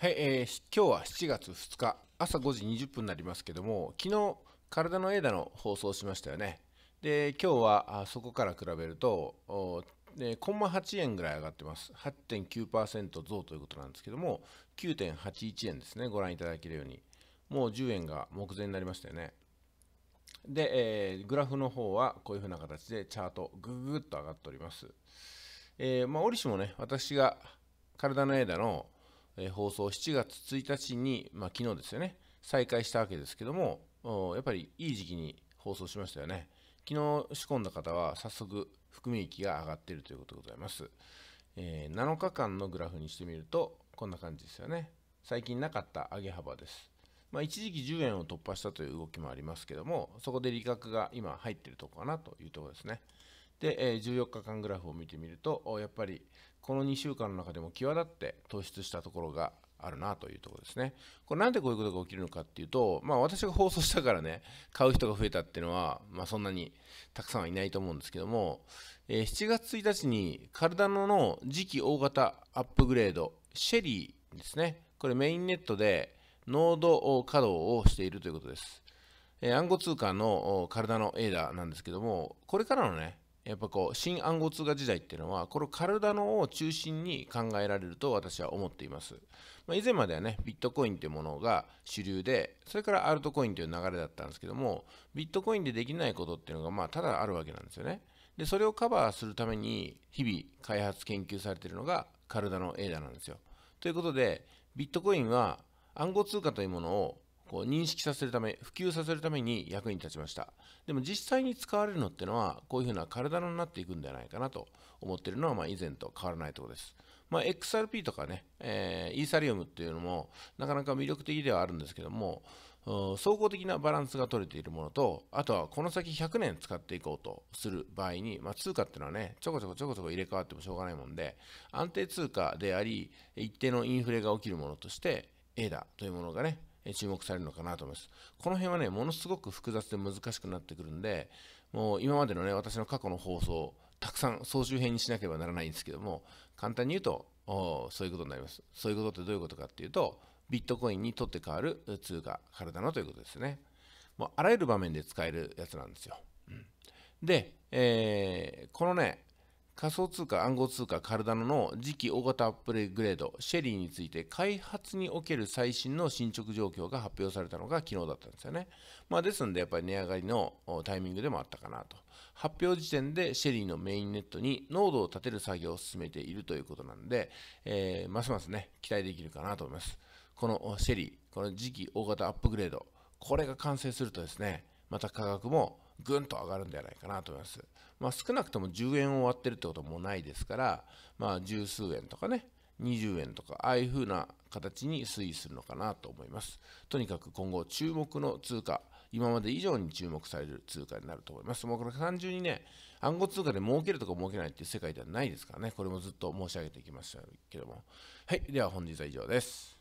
はい、えー、今日は7月2日朝5時20分になりますけども昨日体のエイダの放送しましたよねで今日はそこから比べるとでコンマ8円ぐらい上がってます8.9%増ということなんですけども9.81円ですねご覧いただけるようにもう10円が目前になりましたよねで、えー、グラフの方はこういうふうな形でチャートぐぐっと上がっております、えー、まあ、折しもね私が体のエダのえ放送7月1日に、まあ、昨日ですよね、再開したわけですけども、やっぱりいい時期に放送しましたよね。昨日仕込んだ方は早速含み益が上がっているということでございます。えー、7日間のグラフにしてみると、こんな感じですよね。最近なかった上げ幅です。まあ、一時期10円を突破したという動きもありますけども、そこで利確が今入っているところかなというところですね。で、え14日間グラフを見てみるとやっぱりこの2週間の中でも際立って突出したところがあるなというとこですね。これなんでこういうことが起きるのかっていうと、まあ私が放送したからね、買う人が増えたっていうのは、まあそんなにたくさんはいないと思うんですけども、え7月1日にカルダノの次期大型アップグレード、シェリーですね。これメインネットでノード稼働をしているということです。え暗号通貨のカルダノエーダなんですけども、これからのね、やっぱこう新暗号通貨時代っていうのはこの体のを中心に考えられると私は思っています、まあ、以前まではねビットコインっていうものが主流でそれからアルトコインという流れだったんですけどもビットコインでできないことっていうのがまあただあるわけなんですよねでそれをカバーするために日々開発研究されているのがカルダのエーダなんですよということでビットコインは暗号通貨というものをこう認識させるため、普及させるために役に立ちました。でも実際に使われるのってのは、こういうふうな体になっていくんじゃないかなと思ってるのは、まあ、以前と変わらないところです。まあ、XRP とかね、えー、イーサリウムっていうのも、なかなか魅力的ではあるんですけども、総合的なバランスが取れているものと、あとはこの先100年使っていこうとする場合に、まあ、通貨っていうのはね、ちょこちょこちょこちょこ入れ替わってもしょうがないもんで、安定通貨であり、一定のインフレが起きるものとして、a だというものがね、注目されるのかなと思います。この辺はね、ものすごく複雑で難しくなってくるんで、もう今までのね、私の過去の放送、たくさん総集編にしなければならないんですけども、簡単に言うと、そういうことになります。そういうことってどういうことかっていうと、ビットコインにとって変わる通貨体のということですね。もうあらゆる場面で使えるやつなんですよ。うん、で、えー、このね、仮想通貨暗号通貨カルダノの次期大型アップレグレードシェリーについて開発における最新の進捗状況が発表されたのが昨日だったんですよね。まあ、ですのでやっぱり値上がりのタイミングでもあったかなと。発表時点でシェリーのメインネットに濃度を立てる作業を進めているということなんで、えー、ますますね、期待できるかなと思います。このシェリー、この次期大型アップグレード、これが完成するとですね、また価格もぐんと上がるんじゃないかなと思います。まあ、少なくとも10円を割ってるってこともないですから、まあ、十数円とかね、20円とか、ああいうふうな形に推移するのかなと思います。とにかく今後、注目の通貨、今まで以上に注目される通貨になると思います。もうこれ単純にね、暗号通貨で儲けるとか儲けないっていう世界ではないですからね、これもずっと申し上げてきましたけども。はい、では本日は以上です。